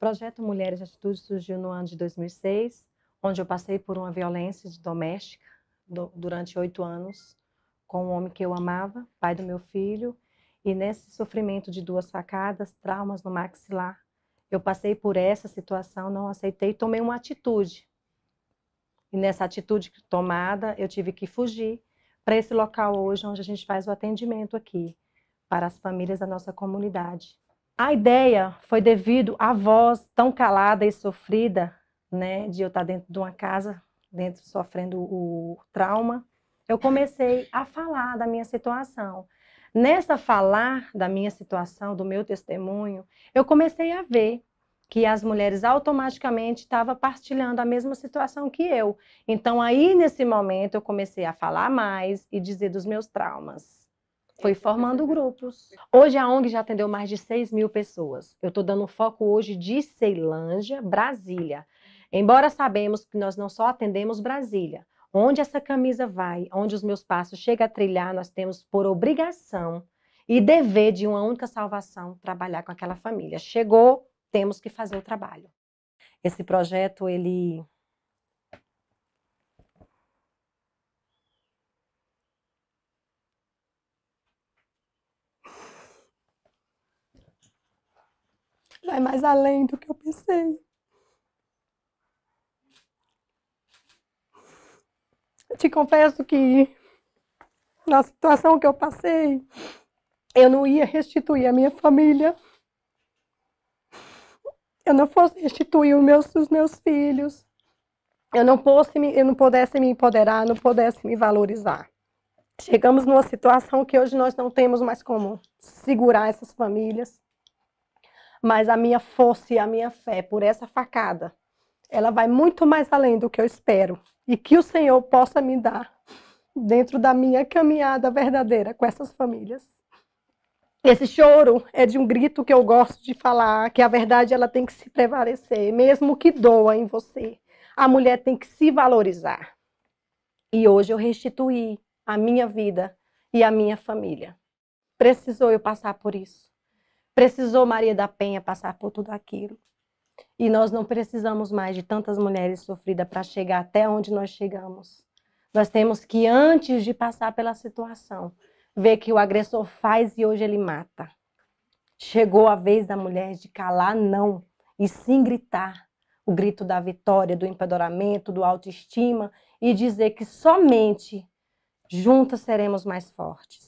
O projeto Mulheres de Atitude surgiu no ano de 2006, onde eu passei por uma violência doméstica do, durante oito anos com um homem que eu amava, pai do meu filho, e nesse sofrimento de duas facadas, traumas no maxilar, eu passei por essa situação, não aceitei, tomei uma atitude. E nessa atitude tomada, eu tive que fugir para esse local hoje, onde a gente faz o atendimento aqui, para as famílias da nossa comunidade. A ideia foi devido à voz tão calada e sofrida, né, de eu estar dentro de uma casa, dentro sofrendo o trauma. Eu comecei a falar da minha situação. Nessa falar da minha situação, do meu testemunho, eu comecei a ver que as mulheres automaticamente estavam partilhando a mesma situação que eu. Então aí nesse momento eu comecei a falar mais e dizer dos meus traumas. Foi formando grupos. Hoje a ONG já atendeu mais de 6 mil pessoas. Eu estou dando foco hoje de Ceilândia, Brasília. Embora sabemos que nós não só atendemos Brasília, onde essa camisa vai, onde os meus passos chegam a trilhar, nós temos por obrigação e dever de uma única salvação trabalhar com aquela família. Chegou, temos que fazer o trabalho. Esse projeto ele vai é mais além do que eu pensei. Eu te confesso que na situação que eu passei, eu não ia restituir a minha família. Eu não fosse restituir os meus, os meus filhos. Eu não, fosse, eu não pudesse me empoderar, não pudesse me valorizar. Chegamos numa situação que hoje nós não temos mais como segurar essas famílias mas a minha força e a minha fé por essa facada, ela vai muito mais além do que eu espero e que o Senhor possa me dar dentro da minha caminhada verdadeira com essas famílias. Esse choro é de um grito que eu gosto de falar, que a verdade ela tem que se prevalecer, mesmo que doa em você. A mulher tem que se valorizar. E hoje eu restituí a minha vida e a minha família. Precisou eu passar por isso. Precisou Maria da Penha passar por tudo aquilo. E nós não precisamos mais de tantas mulheres sofridas para chegar até onde nós chegamos. Nós temos que, antes de passar pela situação, ver que o agressor faz e hoje ele mata. Chegou a vez da mulher de calar não e sim gritar o grito da vitória, do empoderamento, do autoestima e dizer que somente juntas seremos mais fortes.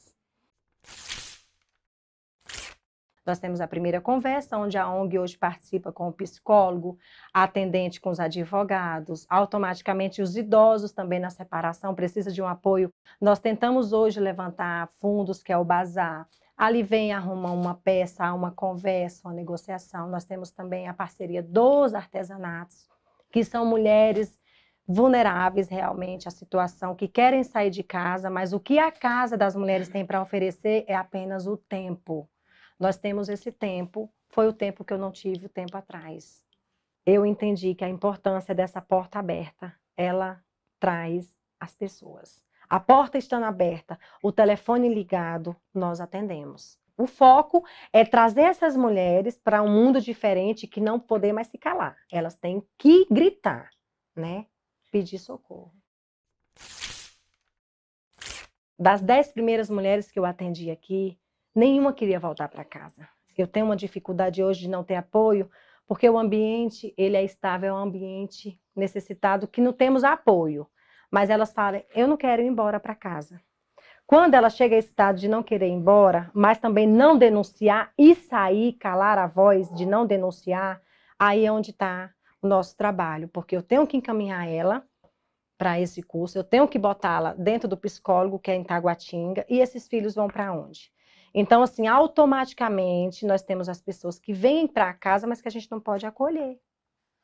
Nós temos a primeira conversa, onde a ONG hoje participa com o psicólogo, a atendente com os advogados, automaticamente os idosos também na separação precisa de um apoio. Nós tentamos hoje levantar fundos, que é o bazar. Ali vem arrumar uma peça, há uma conversa, uma negociação. Nós temos também a parceria dos artesanatos, que são mulheres vulneráveis realmente à situação, que querem sair de casa, mas o que a casa das mulheres tem para oferecer é apenas o tempo. Nós temos esse tempo, foi o tempo que eu não tive o tempo atrás. Eu entendi que a importância dessa porta aberta, ela traz as pessoas. A porta estando aberta, o telefone ligado, nós atendemos. O foco é trazer essas mulheres para um mundo diferente que não poder mais se calar. Elas têm que gritar, né? Pedir socorro. Das dez primeiras mulheres que eu atendi aqui, Nenhuma queria voltar para casa. Eu tenho uma dificuldade hoje de não ter apoio, porque o ambiente, ele é estável, é um ambiente necessitado que não temos apoio. Mas elas falam, eu não quero ir embora para casa. Quando ela chega a esse estado de não querer ir embora, mas também não denunciar e sair, calar a voz de não denunciar, aí é onde está o nosso trabalho, porque eu tenho que encaminhar ela para esse curso, eu tenho que botá-la dentro do psicólogo, que é em Taguatinga, e esses filhos vão para onde? Então, assim, automaticamente nós temos as pessoas que vêm para casa, mas que a gente não pode acolher.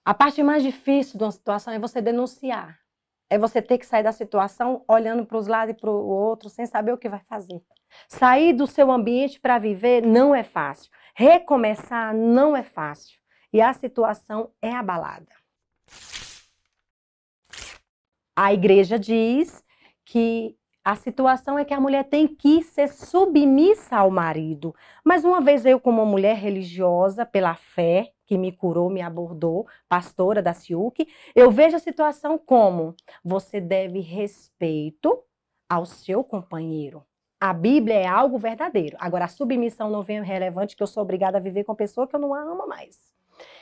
A parte mais difícil de uma situação é você denunciar. É você ter que sair da situação olhando para os lados e para o outro, sem saber o que vai fazer. Sair do seu ambiente para viver não é fácil. Recomeçar não é fácil. E a situação é abalada. A igreja diz que a situação é que a mulher tem que ser submissa ao marido. Mas uma vez eu, como uma mulher religiosa, pela fé, que me curou, me abordou, pastora da SIUC, eu vejo a situação como você deve respeito ao seu companheiro. A Bíblia é algo verdadeiro. Agora, a submissão não vem relevante que eu sou obrigada a viver com pessoa que eu não amo mais.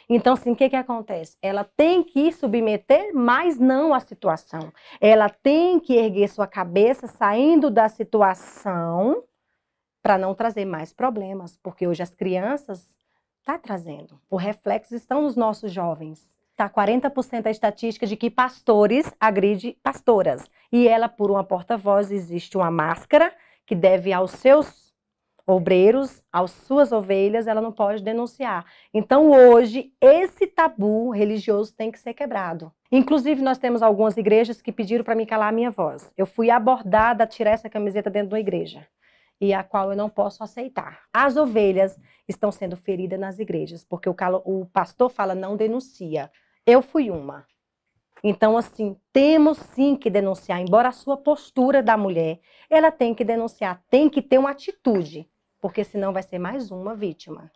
Então, assim, o que, que acontece? Ela tem que submeter, mas não a situação. Ela tem que erguer sua cabeça saindo da situação para não trazer mais problemas, porque hoje as crianças está trazendo. Os reflexos estão nos nossos jovens. Está 40% a estatística de que pastores agride pastoras. E ela, por uma porta-voz, existe uma máscara que deve aos seus obreiros, as suas ovelhas, ela não pode denunciar. Então, hoje, esse tabu religioso tem que ser quebrado. Inclusive, nós temos algumas igrejas que pediram para me calar a minha voz. Eu fui abordada a tirar essa camiseta dentro de uma igreja e a qual eu não posso aceitar. As ovelhas estão sendo feridas nas igrejas, porque o, calo, o pastor fala não denuncia. Eu fui uma. Então, assim, temos sim que denunciar, embora a sua postura da mulher, ela tem que denunciar, tem que ter uma atitude porque senão vai ser mais uma vítima.